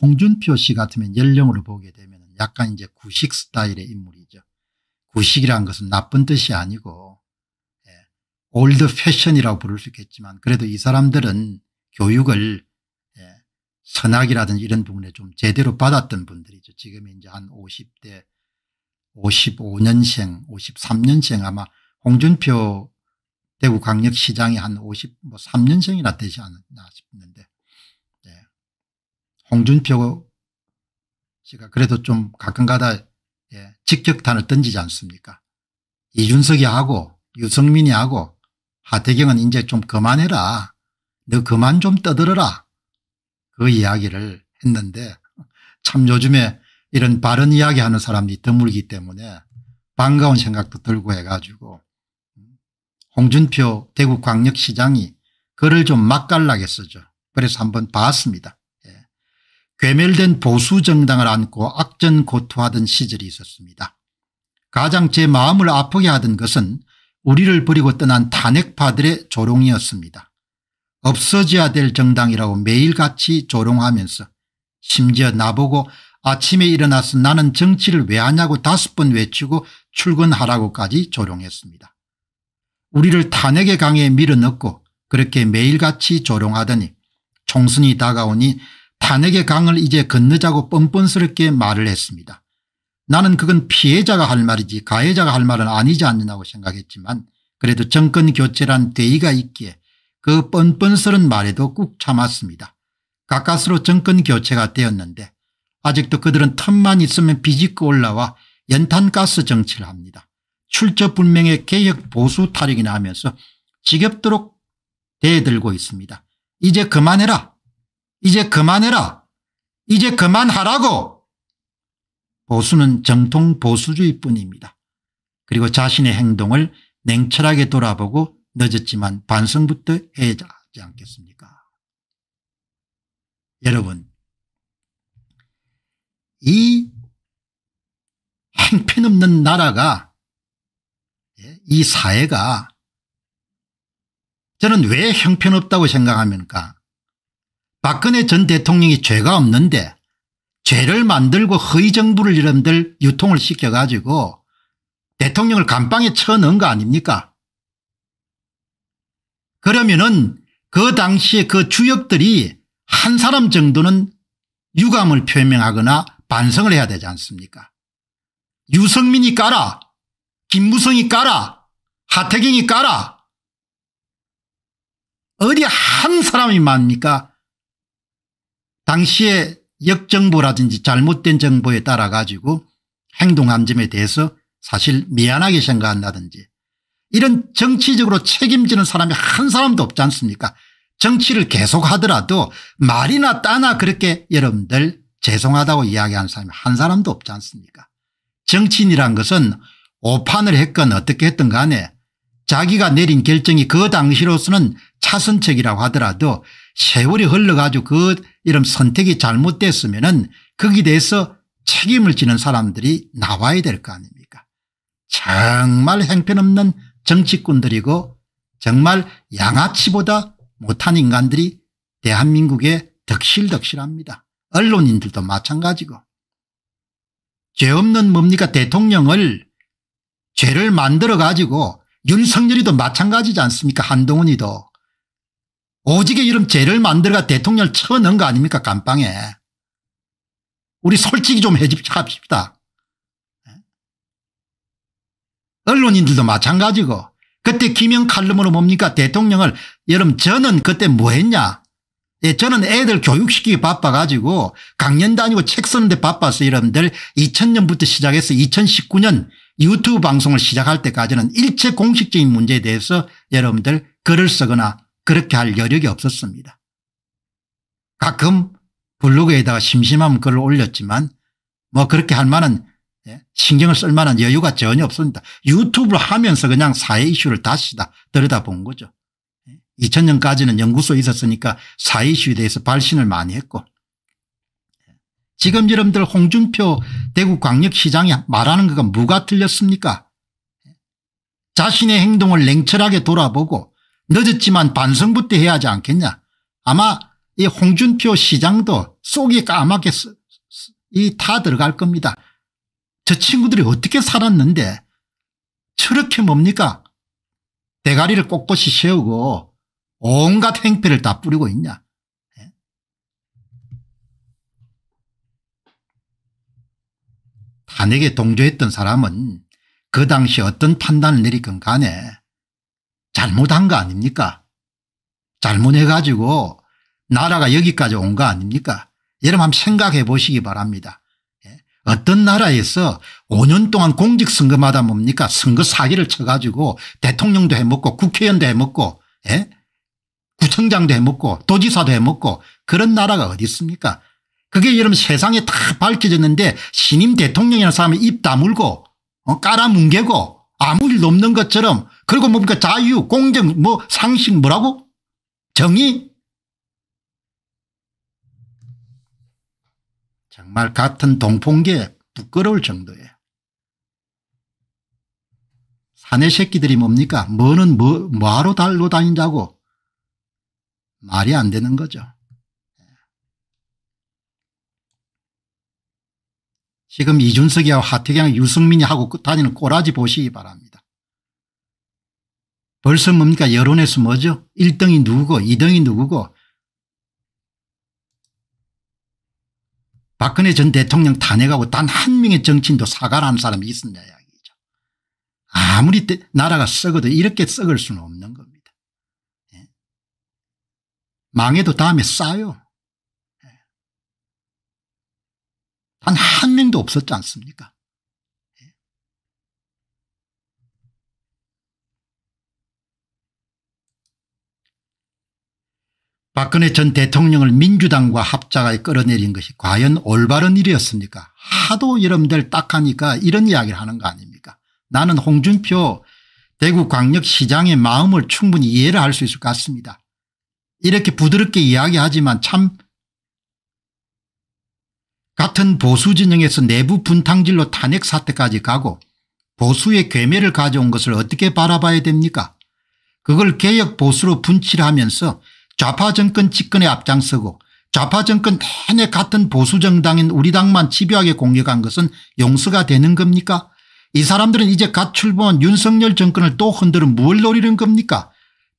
홍준표 씨 같으면 연령으로 보게 되면 약간 이제 구식 스타일의 인물이죠. 구식이란 것은 나쁜 뜻이 아니고 예, 올드 패션이라고 부를 수 있겠지만 그래도 이 사람들은 교육을 예, 선악이라든지 이런 부분에 좀 제대로 받았던 분들이죠. 지금 이제 한 50대 55년생 53년생 아마 홍준표 대구광역시장이 한 53년생이나 뭐 되지 않나 싶는데 네. 예. 홍준표 씨가 그래도 좀 가끔가다 예, 직격탄을 던지지 않습니까 이준석이 하고 유승민이 하고 하태경은 이제 좀 그만해라 너 그만 좀 떠들어라 그 이야기를 했는데 참 요즘에 이런 바른 이야기하는 사람이 드물기 때문에 반가운 생각도 들고 해가지고 홍준표 대구광역시장이 글을 좀 맛깔나게 쓰죠. 그래서 한번 봤습니다. 괴멸된 보수 정당을 안고 악전고투하던 시절이 있었습니다. 가장 제 마음을 아프게 하던 것은 우리를 버리고 떠난 탄핵파들의 조롱이었습니다. 없어져야 될 정당이라고 매일같이 조롱하면서 심지어 나보고 아침에 일어나서 나는 정치를 왜 하냐고 다섯 번 외치고 출근하라고까지 조롱했습니다. 우리를 탄핵의 강에 밀어넣고 그렇게 매일같이 조롱하더니 총선이 다가오니 탄핵의 강을 이제 건너자고 뻔뻔스럽게 말을 했습니다. 나는 그건 피해자가 할 말이지 가해자가 할 말은 아니지 않느냐고 생각했지만 그래도 정권 교체란 대의가 있기에 그뻔뻔스러운 말에도 꾹 참았습니다. 가까스로 정권 교체가 되었는데 아직도 그들은 틈만 있으면 비집고 올라와 연탄가스 정치를 합니다. 출처불명의 개혁 보수 탈익이나 하면서 지겹도록 대들고 있습니다. 이제 그만해라 이제 그만해라. 이제 그만하라고. 보수는 정통 보수주의뿐입니다. 그리고 자신의 행동을 냉철하게 돌아보고 늦었지만 반성부터 해야지 않겠습니까 여러분 이 행편없는 나라가 예, 이 사회가 저는 왜 형편없다고 생각합니까 박근혜 전 대통령이 죄가 없는데 죄를 만들고 허위정부를 이름들 유통을 시켜가지고 대통령을 감방에 쳐넣은 거 아닙니까? 그러면은 그 당시에 그 주역들이 한 사람 정도는 유감을 표명하거나 반성을 해야 되지 않습니까? 유성민이 까라 김무성이 까라 하태경이 까라 어디 한 사람이 맞습니까 당시에 역정부라든지 잘못된 정보에 따라 가지고 행동한 점에 대해서 사실 미안하게 생각한다든지 이런 정치적으로 책임지는 사람이 한 사람도 없지 않습니까 정치를 계속하더라도 말이나 따나 그렇게 여러분들 죄송하다고 이야기하는 사람이 한 사람도 없지 않습니까 정치인이란 것은 오판을 했건 어떻게 했든 간에 자기가 내린 결정이 그 당시로서는 차선책이라고 하더라도 세월이 흘러가지고 그 이런 선택이 잘못됐으면 은 거기에 대해서 책임을 지는 사람들이 나와야 될 거 아닙니까 정말 행편없는 정치꾼들이고 정말 양아치보다 못한 인간들이 대한민국에 덕실덕실합니다. 언론인들도 마찬가지고 죄 없는 뭡니까 대통령을 죄를 만들어 가지고 윤석열이도 마찬가지지 않습니까 한동훈이도 오지게 이런 죄를 만들어가 대통령을 쳐넣은 거 아닙니까 감방에. 우리 솔직히 좀 해집시다. 언론인들도 마찬가지고 그때 김영 칼럼으로 뭡니까 대통령을 여러분 저는 그때 뭐 했냐 예, 저는 애들 교육시키기 바빠가지고 강연 다니고 책 쓰는데 바빠서 여러분들 2000년부터 시작해서 2019년 유튜브 방송을 시작할 때까지는 일체 공식적인 문제에 대해서 여러분들 글을 쓰거나 그렇게 할 여력이 없었습니다. 가끔 블로그에다가 심심한 글을 올렸지만 뭐 그렇게 할 만한 예, 신경을 쓸 만한 여유가 전혀 없습니다. 유튜브를 하면서 그냥 사회 이슈를 다시 다 들여다본 거죠. 2000년까지는 예, 연구소에 있었으니까 사회 이슈에 대해서 발신을 많이 했고 지금 여러분들 홍준표 대구 광역시장이 말하는 그가 뭐가 틀렸습니까? 예, 자신의 행동을 냉철하게 돌아보고 늦었지만 반성부터 해야 하지 않겠냐. 아마 이 홍준표 시장도 속이 까맣게 이다 들어갈 겁니다. 저 친구들이 어떻게 살았는데 저렇게 뭡니까 대가리를 꼿꼿이 세우고 온갖 행패를 다 뿌리고 있냐. 예? 탄핵게 동조했던 사람은 그 당시 어떤 판단을 내리건 간에 잘못한 거 아닙니까? 잘못해가지고 나라가 여기까지 온 거 아닙니까? 여러분 한번 생각해 보시기 바랍니다. 예? 어떤 나라에서 5년 동안 공직선거마다 뭡니까 선거 사기를 쳐가지고 대통령도 해먹고 국회의원도 해먹고 예? 구청장도 해먹고 도지사도 해먹고 그런 나라가 어디 있습니까 그게 여러분 세상에 다 밝혀졌는데 신임 대통령이라는 사람이 입 다물고 어, 깔아뭉개고 아무 일도 없는 것처럼 그리고 뭡니까 자유 공정 뭐 상식 뭐라고 정의 정말 같은 동풍계 부끄러울 정도예요. 사내 새끼들이 뭡니까 뭐는 뭐, 뭐하러 달로 다닌다고 말이 안 되는 거죠. 지금 이준석이하고 하태경 유승민이 하고 다니는 꼬라지 보시기 바랍니다. 벌써 뭡니까 여론에서 뭐죠 1등이 누구고 2등이 누구고 박근혜 전 대통령 탄핵하고 단 한 명의 정치인도 사과를 한 사람이 있었냐 이야기죠. 아무리 나라가 썩어도 이렇게 썩을 수는 없는 겁니다. 예. 망해도 다음에 싸요. 예. 단한 명도 없었지 않습니까 박근혜 전 대통령을 민주당과 합작하에 끌어내린 것이 과연 올바른 일이었습니까 하도 여러분들 딱하니까 이런 이야기를 하는 거 아닙니까 나는 홍준표 대구광역시장의 마음을 충분히 이해를 할 수 있을 것 같습니다. 이렇게 부드럽게 이야기하지만 참 같은 보수 진영에서 내부 분탕질로 탄핵 사태까지 가고 보수의 괴멸을 가져온 것을 어떻게 바라봐야 됩니까 그걸 개혁 보수로 분칠하면서 좌파 정권 집권에 앞장서고 좌파 정권 내내 같은 보수 정당인 우리 당만 집요하게 공격한 것은 용서가 되는 겁니까 이 사람들은 이제 갓 출범한 윤석열 정권을 또 흔들어 무엇 노리는 겁니까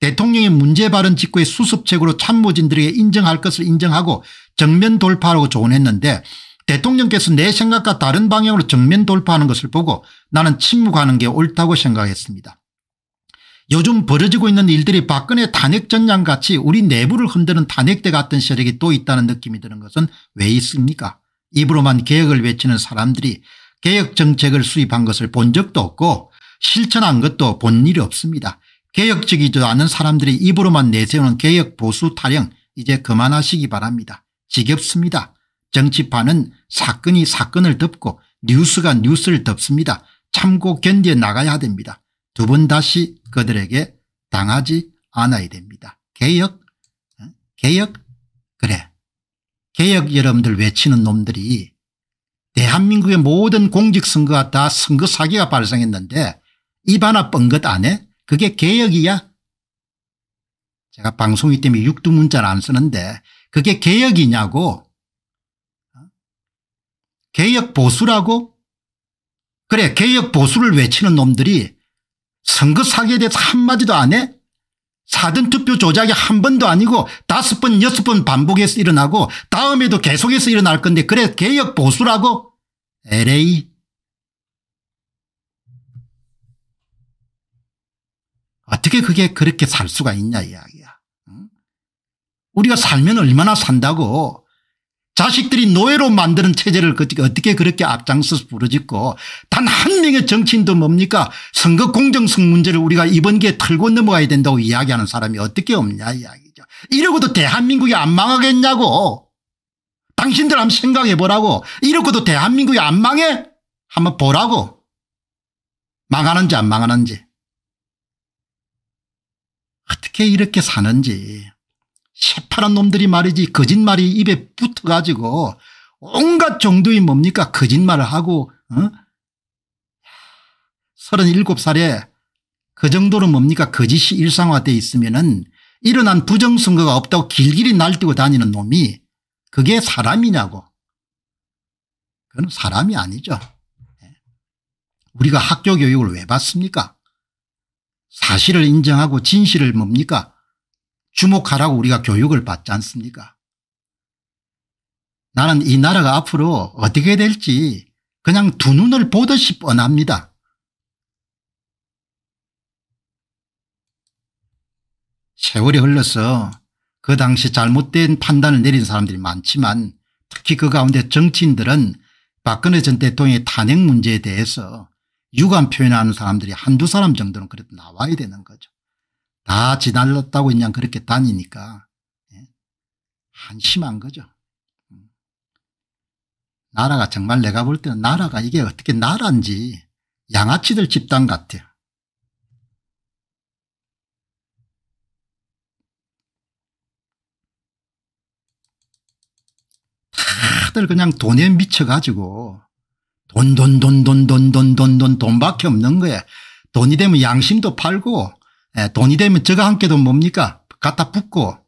대통령의 문제 발언 직후에 수습책으로 참모진들에게 인정할 것을 인정하고 정면 돌파하고 조언했는데 대통령께서 내 생각과 다른 방향으로 정면 돌파하는 것을 보고 나는 침묵하는 게 옳다고 생각했습니다. 요즘 벌어지고 있는 일들이 박근혜 탄핵전장같이 우리 내부를 흔드는 탄핵대 같은 세력이 또 있다는 느낌이 드는 것은 왜 있습니까 입으로만 개혁을 외치는 사람들이 개혁 정책을 수입한 것을 본 적도 없고 실천한 것도 본 일이 없습니다. 개혁적이지도 않은 사람들이 입으로만 내세우는 개혁 보수 타령 이제 그만하시기 바랍니다. 지겹습니다. 정치판은 사건이 사건을 덮고 뉴스가 뉴스를 덮습니다. 참고 견뎌 나가야 됩니다. 두번 다시 그들에게 당하지 않아야 됩니다. 개혁? 개혁? 그래. 개혁 여러분들 외치는 놈들이 대한민국의 모든 공직선거가 다 선거 사기가 발생했는데 입 하나 뻥것안 해? 그게 개혁이야? 제가 방송이 때문에 육두문자를 안 쓰는데 그게 개혁이냐고 개혁 보수라고? 그래 개혁 보수를 외치는 놈들이 선거 사기에 대해서 한마디도 안 해? 사전투표 조작이 한 번도 아니고 다섯 번 여섯 번 반복해서 일어나고 다음에도 계속해서 일어날 건데 그래 개혁 보수라고? LA 어떻게 그게 그렇게 살 수가 있냐 이야기야. 응? 우리가 살면 얼마나 산다고 자식들이 노예로 만드는 체제를 그 어떻게 그렇게 앞장서서 부르짖고 단 한 명의 정치인도 뭡니까 선거 공정성 문제를 우리가 이번 기회에 털고 넘어가야 된다고 이야기하는 사람이 어떻게 없냐 이야기죠. 이러고도 대한민국이 안 망하겠냐고 당신들 한번 생각해 보라고 이러고도 대한민국이 안 망해 한번 보라고 망하는지 안 망하는지 어떻게 이렇게 사는지 새파란 놈들이 말이지 거짓말이 입에 붙어가지고 온갖 정도의 뭡니까 거짓말을 하고 어? 37살에 그 정도로 뭡니까 거짓이 일상화되어 있으면 은 일어난 부정선거가 없다고 길길이 날뛰고 다니는 놈이 그게 사람이냐고 그건 사람이 아니죠 예. 우리가 학교 교육을 왜 받습니까 사실을 인정하고 진실을 뭡니까 주목하라고 우리가 교육을 받지 않습니까 나는 이 나라가 앞으로 어떻게 될지 그냥 두 눈을 보듯이 뻔합니다. 세월이 흘러서 그 당시 잘못된 판단을 내린 사람들이 많지만 특히 그 가운데 정치인들은 박근혜 전 대통령의 탄핵 문제에 대해서 유감 표현하는 사람들이 한두 사람 정도는 그래도 나와야 되는 거죠. 다지날렀다고 그냥 그렇게 다니니까 예, 한심한 거죠. 음. 나라가 정말 내가 볼 때는 나라가 이게 어떻게 나라인지 양아치들 집단 같아요. 다들 그냥 돈에 미쳐가지고 돈 돈 돈 돈 돈 돈 돈 돈 돈밖에 없는 거야. 돈이 되면 양심도 팔고 예, 돈이 되면 저가 한 개도 뭡니까? 갖다 붓고